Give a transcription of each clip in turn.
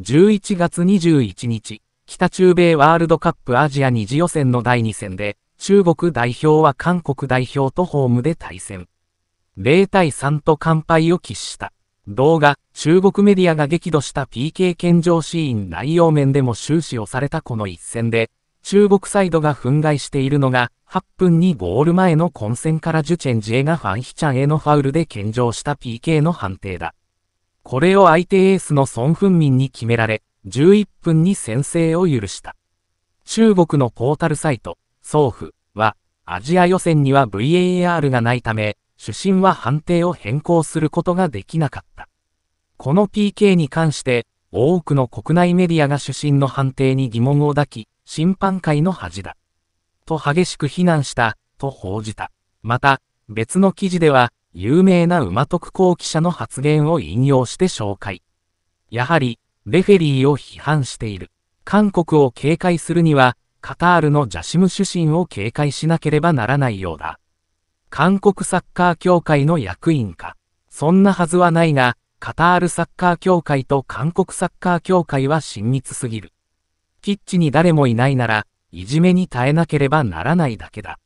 11月21日、北中米ワールドカップアジア2次予選の第2戦で、中国代表は韓国代表とホームで対戦。0対3と完敗を喫した。動画、中国メディアが激怒した PK 献上シーン内容面でも終始をされたこの一戦で、中国サイドが憤慨しているのが、8分にゴール前の混戦からジュチェンジエがファンヒチャンへのファウルで献上した PK の判定だ。これを相手エースの孫文民に決められ、11分に先制を許した。中国のポータルサイト、総フは、アジア予選には VAR がないため、主審は判定を変更することができなかった。この PK に関して、多くの国内メディアが主審の判定に疑問を抱き、審判会の恥だ。と激しく非難した、と報じた。また、別の記事では、有名な馬徳公記者の発言を引用して紹介。やはり、レフェリーを批判している。韓国を警戒するには、カタールのジャシム主審を警戒しなければならないようだ。韓国サッカー協会の役員か。そんなはずはないが、カタールサッカー協会と韓国サッカー協会は親密すぎる。キッチに誰もいないなら、いじめに耐えなければならないだけだ。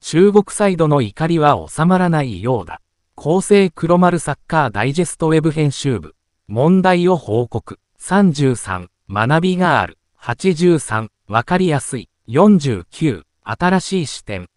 中国サイドの怒りは収まらないようだ。厚生黒丸サッカーダイジェストウェブ編集部。問題を報告。33、学びがある。83、わかりやすい。49、新しい視点。